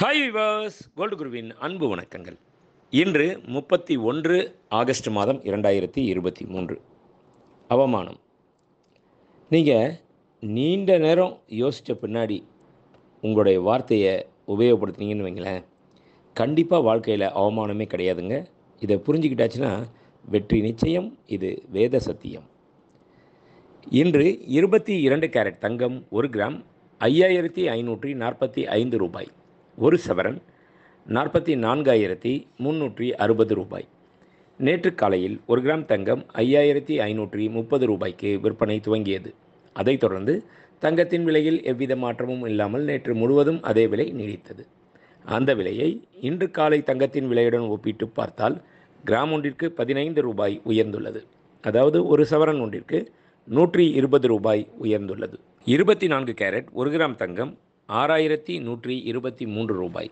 hi விவாஸ் gold குருவின் அன்பு வணக்கங்கள் இன்று முப்பத்தி ஒன்று ஆகஸ்ட் மாதம் இரண்டாயிரத்தி இருபத்தி மூன்று அவமானம் நீங்கள் நீண்ட நேரம் யோசித்த பின்னாடி உங்களுடைய வார்த்தையை உபயோகப்படுத்துனீங்கன்னு வைங்களேன் கண்டிப்பாக வாழ்க்கையில் அவமானமே கிடையாதுங்க இதை புரிஞ்சுக்கிட்டாச்சுன்னா வெற்றி நிச்சயம் இது வேத சத்தியம் இன்று இருபத்தி இரண்டு கேரட் தங்கம் ஒரு கிராம் ஐயாயிரத்தி ஐநூற்றி நாற்பத்தி ஐந்து ரூபாய் ஒரு சவரன் நாற்பத்தி நான்காயிரத்தி முன்னூற்றி அறுபது ரூபாய் நேற்று காலையில் ஒரு கிராம் தங்கம் ஐயாயிரத்தி ஐநூற்றி முப்பது ரூபாய்க்கு விற்பனை துவங்கியது அதைத் தொடர்ந்து தங்கத்தின் விலையில் எவ்வித மாற்றமும் இல்லாமல் நேற்று முழுவதும் அதே விலை நீடித்தது அந்த விலையை இன்று காலை தங்கத்தின் விலையுடன் ஒப்பிட்டு பார்த்தால் கிராம் ஒன்றிற்கு பதினைந்து ரூபாய் உயர்ந்துள்ளது அதாவது ஒரு சவரன் ஒன்றிற்கு நூற்றி இருபது ரூபாய் உயர்ந்துள்ளது இருபத்தி நான்கு கேரட் ஒரு கிராம் தங்கம் ஆறாயிரத்தி நூற்றி இருபத்தி மூன்று ரூபாய்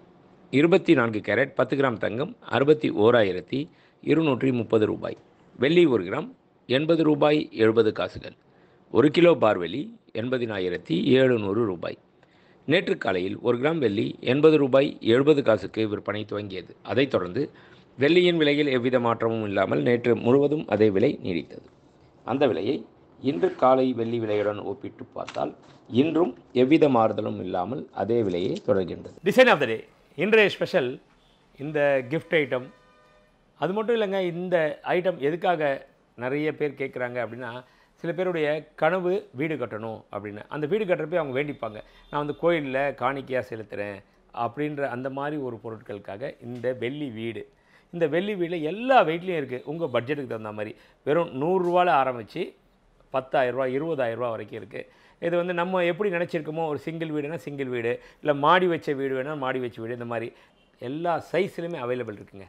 இருபத்தி நான்கு கேரட் பத்து கிராம் தங்கம் அறுபத்தி ஓராயிரத்தி இருநூற்றி முப்பது ரூபாய் வெள்ளி ஒரு கிராம் எண்பது ரூபாய் எழுபது காசுகள் ஒரு கிலோ பார் வெள்ளி எண்பதினாயிரத்தி ஏழுநூறு ரூபாய் நேற்று காலையில் ஒரு கிராம் வெள்ளி எண்பது ரூபாய் எழுபது காசுக்கு விற்பனை துவங்கியது அதைத் தொடர்ந்து வெள்ளியின் விலையில் எவ்வித மாற்றமும் இல்லாமல் நேற்று முழுவதும் அதே விலை நீடித்தது அந்த விலையை இன்று காலை வெள்ளி விலையுடன் ஒப்பிட்டு பார்த்தால் இன்றும் எவ்வித மாறுதலும் இல்லாமல் அதே விலையை தொடர்கின்றது டிசைன் ஆஃப் த டே இன்றைய ஸ்பெஷல் இந்த கிஃப்ட் ஐட்டம் அது மட்டும் இல்லைங்க இந்த ஐட்டம் எதுக்காக நிறைய பேர் கேட்குறாங்க அப்படின்னா சில பேருடைய கனவு வீடு கட்டணும் அப்படின்னு அந்த வீடு கட்டுறப்ப அவங்க வேண்டிப்பாங்க நான் வந்து கோயிலில் காணிக்கையாக செலுத்துகிறேன் அப்படின்ற அந்த மாதிரி ஒரு பொருட்களுக்காக இந்த வெள்ளி வீடு இந்த வெள்ளி வீடில் எல்லா வெயிட்லேயும் இருக்குது உங்கள் பட்ஜெட்டுக்கு தகுந்த மாதிரி வெறும் நூறுரூவாவில் ஆரம்பித்து பத்தாயிரரூபா இருபதாயிரரூபா வரைக்கும் இருக்குது இது வந்து நம்ம எப்படி நினச்சிருக்கோமோ ஒரு சிங்கிள் வீடுனா சிங்கிள் வீடு இல்லை மாடி வச்ச வீடு வேணால் மாடி வச்ச வீடு இந்த மாதிரி எல்லா சைஸ்லையுமே அவைலபிள் இருக்குங்க